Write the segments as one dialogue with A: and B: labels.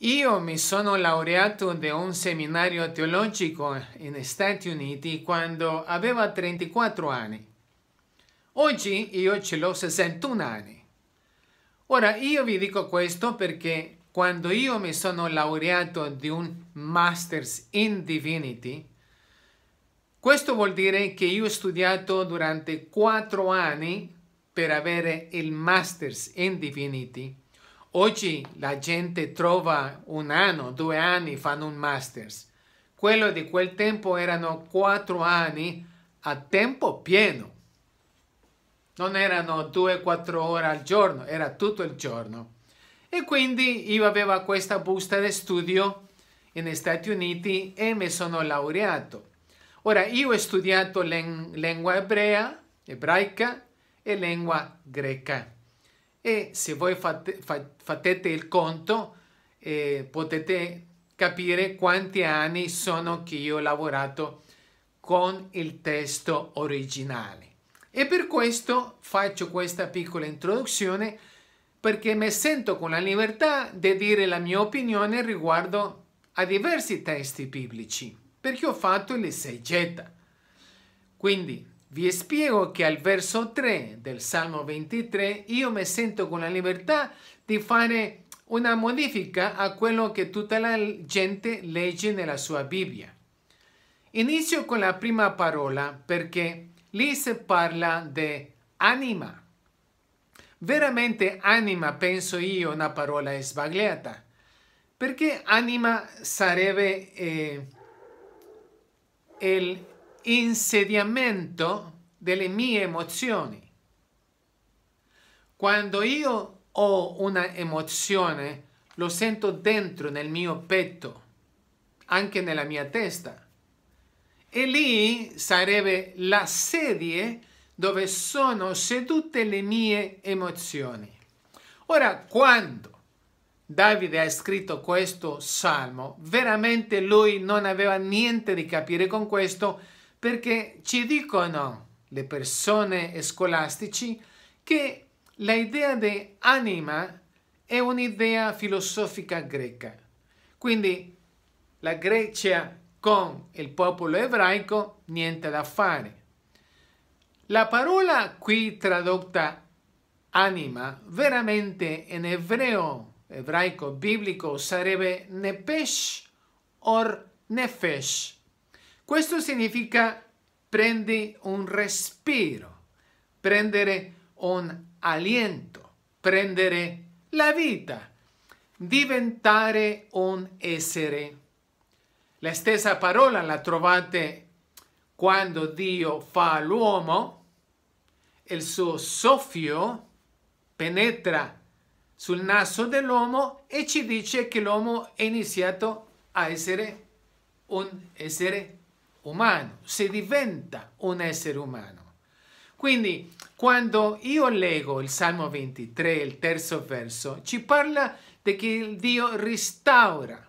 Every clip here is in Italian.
A: Io mi sono laureato di un seminario teologico negli Stati Uniti quando avevo 34 anni. Oggi io ce l'ho 61 anni. Ora, io vi dico questo perché quando io mi sono laureato di un Masters in Divinity, questo vuol dire che io ho studiato durante 4 anni per avere il Masters in Divinity Oggi la gente trova un anno, due anni, fanno un master's. Quello di quel tempo erano quattro anni a tempo pieno. Non erano due, o quattro ore al giorno, era tutto il giorno. E quindi io avevo questa busta di studio negli Stati Uniti e mi sono laureato. Ora, io ho studiato lingua ebrea, ebraica e lingua greca e se voi fate, fate il conto eh, potete capire quanti anni sono che io ho lavorato con il testo originale. E per questo faccio questa piccola introduzione perché mi sento con la libertà di dire la mia opinione riguardo a diversi testi biblici, perché ho fatto il 6 Quindi Vi spiego que al verso 3 del Salmo 23 yo me siento con la libertad de hacer una modifica a quello que toda la gente lee en sua Biblia. Inicio con la prima parola porque lì se parla de anima. Veramente anima, penso yo una parola sbagliata. Porque anima sarebbe eh, el... insediamento delle mie emozioni. Quando io ho una emozione, lo sento dentro nel mio petto, anche nella mia testa. E lì sarebbe la sedia dove sono sedute le mie emozioni. Ora, quando Davide ha scritto questo salmo, veramente lui non aveva niente di capire con questo, perché ci dicono le persone scolastici che l'idea di anima è un'idea filosofica greca. Quindi la Grecia con il popolo ebraico niente da fare. La parola qui tradotta anima veramente in ebreo, ebraico biblico sarebbe nepesh or nefesh questo significa prendi un respiro, prendere un aliento, prendere la vita, diventare un essere. La stessa parola la trovate quando Dio fa l'uomo, il suo soffio penetra sul naso dell'uomo e ci dice che l'uomo è iniziato a essere un essere umano, si diventa un essere umano. Quindi quando io leggo il Salmo 23, il terzo verso, ci parla di che Dio restaura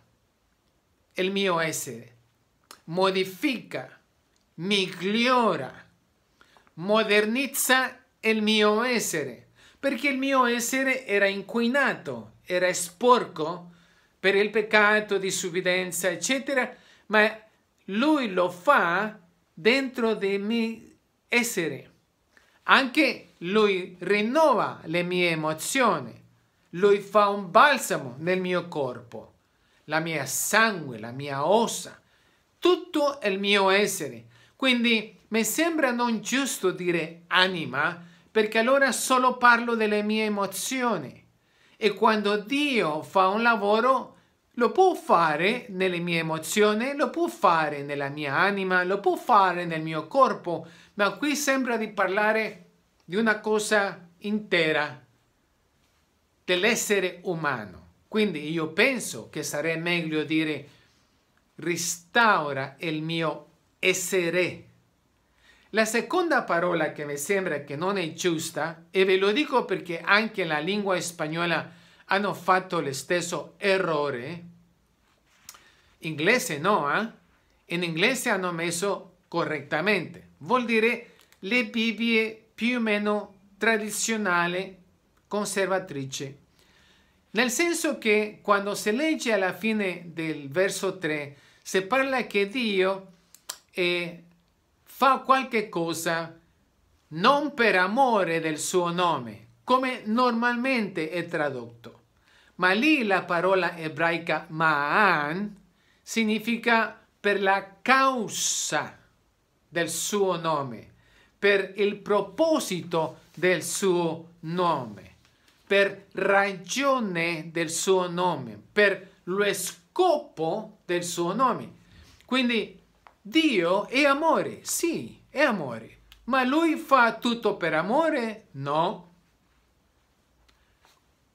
A: il mio essere, modifica, migliora, modernizza il mio essere, perché il mio essere era inquinato, era sporco per il peccato, disubbidenza, eccetera, ma lui lo fa dentro di me essere. Anche lui rinnova le mie emozioni, lui fa un balsamo nel mio corpo, la mia sangue, la mia ossa, tutto il mio essere. Quindi mi sembra non giusto dire anima, perché allora solo parlo delle mie emozioni. E quando Dio fa un lavoro, lo può fare nelle mie emozioni, lo può fare nella mia anima, lo può fare nel mio corpo, ma qui sembra di parlare di una cosa intera, dell'essere umano. Quindi io penso che sarebbe meglio dire ristaura il mio essere. La seconda parola che mi sembra che non è giusta, e ve lo dico perché anche la lingua spagnola hanno fatto lo stesso errore. Inglese no, eh? In inglese hanno messo correttamente. Vuol dire le Bibbie più o meno tradizionali, conservatrici. Nel senso che quando si legge alla fine del verso 3, si parla che Dio eh, fa qualche cosa non per amore del suo nome, come normalmente è tradotto ma lì la parola ebraica Ma'an significa per la causa del suo nome, per il proposito del suo nome, per ragione del suo nome, per lo scopo del suo nome. Quindi Dio è amore, sì, è amore, ma lui fa tutto per amore? No.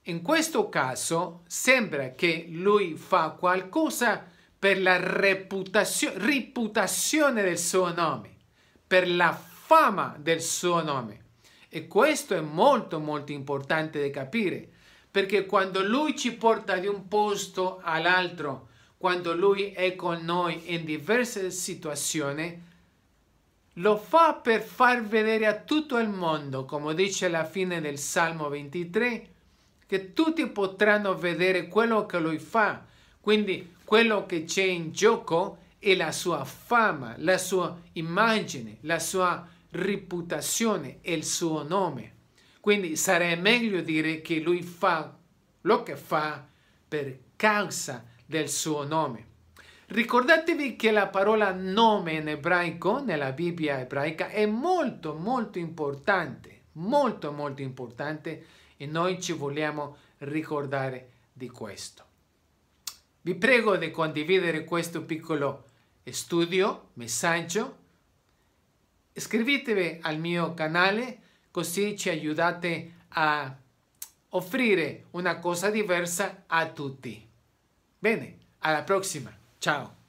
A: In questo caso sembra che lui fa qualcosa per la reputazione del suo nome, per la fama del suo nome. E questo è molto molto importante da capire, perché quando lui ci porta di un posto all'altro, quando lui è con noi in diverse situazioni, lo fa per far vedere a tutto il mondo, come dice la fine del Salmo 23, che tutti potranno vedere quello che lui fa. Quindi quello che c'è in gioco è la sua fama, la sua immagine, la sua reputazione il suo nome. Quindi sarebbe meglio dire che lui fa lo che fa per causa del suo nome. Ricordatevi che la parola nome in ebraico, nella Bibbia ebraica, è molto molto importante, molto molto importante e noi ci vogliamo ricordare di questo. Vi prego di condividere questo piccolo studio, messaggio. Iscrivetevi al mio canale così ci aiutate a offrire una cosa diversa a tutti. Bene, alla prossima. Ciao.